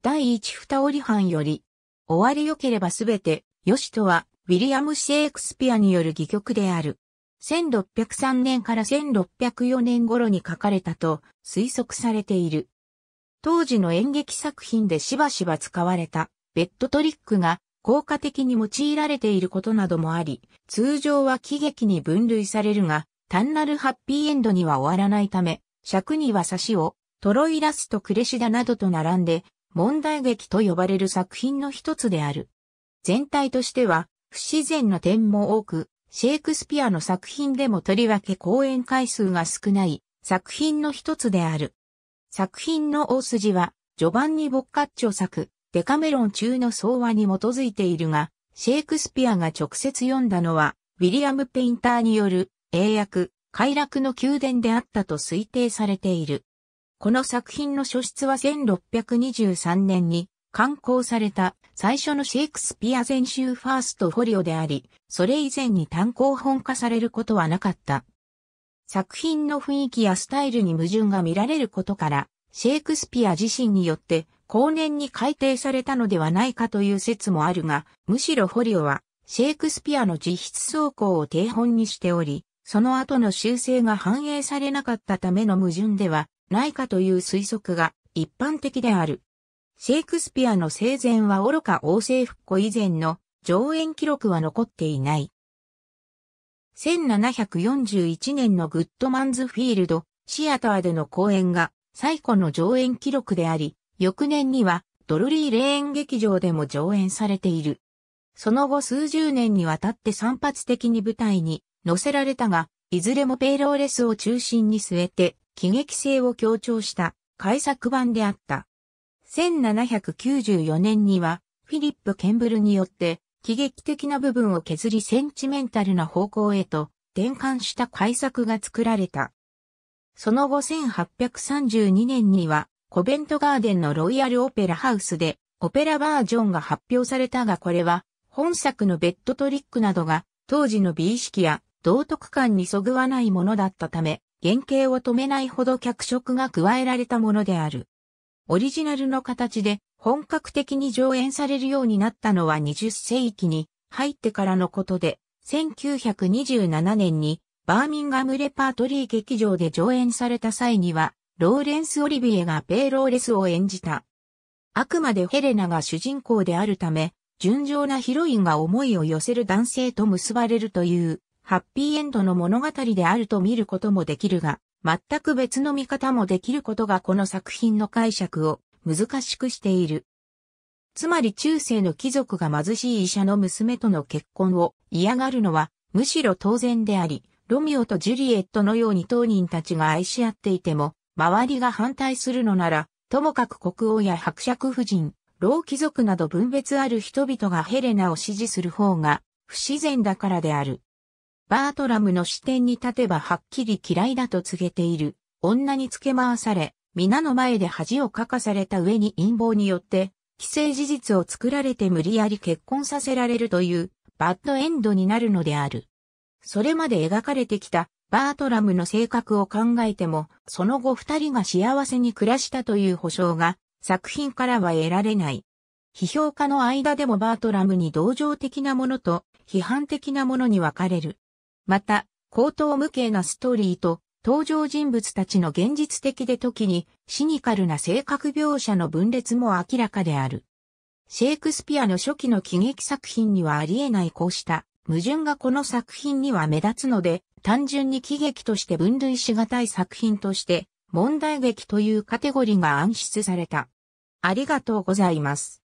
第一二折半より、終わり良ければすべて、よしとは、ウィリアム・シェイクスピアによる戯曲である。1603年から1604年頃に書かれたと推測されている。当時の演劇作品でしばしば使われたベッドトリックが効果的に用いられていることなどもあり、通常は喜劇に分類されるが、単なるハッピーエンドには終わらないため、尺には差しを、トロイラスとクレシダなどと並んで、問題劇と呼ばれる作品の一つである。全体としては、不自然な点も多く、シェイクスピアの作品でもとりわけ公演回数が少ない作品の一つである。作品の大筋は、序盤にボッカッチョ作、デカメロン中の総話に基づいているが、シェイクスピアが直接読んだのは、ウィリアム・ペインターによる英訳、快楽の宮殿であったと推定されている。この作品の書出は1623年に刊行された最初のシェイクスピア全集ファーストフォリオであり、それ以前に単行本化されることはなかった。作品の雰囲気やスタイルに矛盾が見られることから、シェイクスピア自身によって後年に改訂されたのではないかという説もあるが、むしろフォリオはシェイクスピアの実質走行を定本にしており、その後の修正が反映されなかったための矛盾ではないかという推測が一般的である。シェイクスピアの生前は愚か王政復古以前の上演記録は残っていない。1741年のグッドマンズフィールド、シアターでの公演が最古の上演記録であり、翌年にはドルリー霊園劇場でも上演されている。その後数十年にわたって散発的に舞台に乗せられたが、いずれもペイローレスを中心に据えて喜劇性を強調した改作版であった。1794年には、フィリップ・ケンブルによって、喜劇的な部分を削りセンチメンタルな方向へと転換した改作が作られた。その後1832年には、コベントガーデンのロイヤルオペラハウスで、オペラバージョンが発表されたがこれは、本作のベッドトリックなどが、当時の美意識や道徳観にそぐわないものだったため、原型を止めないほど脚色が加えられたものである。オリジナルの形で本格的に上演されるようになったのは20世紀に入ってからのことで、1927年にバーミンガムレパートリー劇場で上演された際には、ローレンス・オリビエがペイローレスを演じた。あくまでヘレナが主人公であるため、純情なヒロインが思いを寄せる男性と結ばれるというハッピーエンドの物語であると見ることもできるが、全く別の見方もできることがこの作品の解釈を難しくしている。つまり中世の貴族が貧しい医者の娘との結婚を嫌がるのはむしろ当然であり、ロミオとジュリエットのように当人たちが愛し合っていても、周りが反対するのなら、ともかく国王や伯爵夫人、老貴族など分別ある人々がヘレナを支持する方が不自然だからである。バートラムの視点に立てばはっきり嫌いだと告げている。女につけ回され、皆の前で恥をかかされた上に陰謀によって、既成事実を作られて無理やり結婚させられるという、バッドエンドになるのである。それまで描かれてきた、バートラムの性格を考えても、その後二人が幸せに暮らしたという保証が、作品からは得られない。批評家の間でもバートラムに同情的なものと批判的なものに分かれる。また、高等無形なストーリーと、登場人物たちの現実的で時に、シニカルな性格描写の分裂も明らかである。シェイクスピアの初期の喜劇作品にはありえないこうした矛盾がこの作品には目立つので、単純に喜劇として分類しがたい作品として、問題劇というカテゴリーが暗出された。ありがとうございます。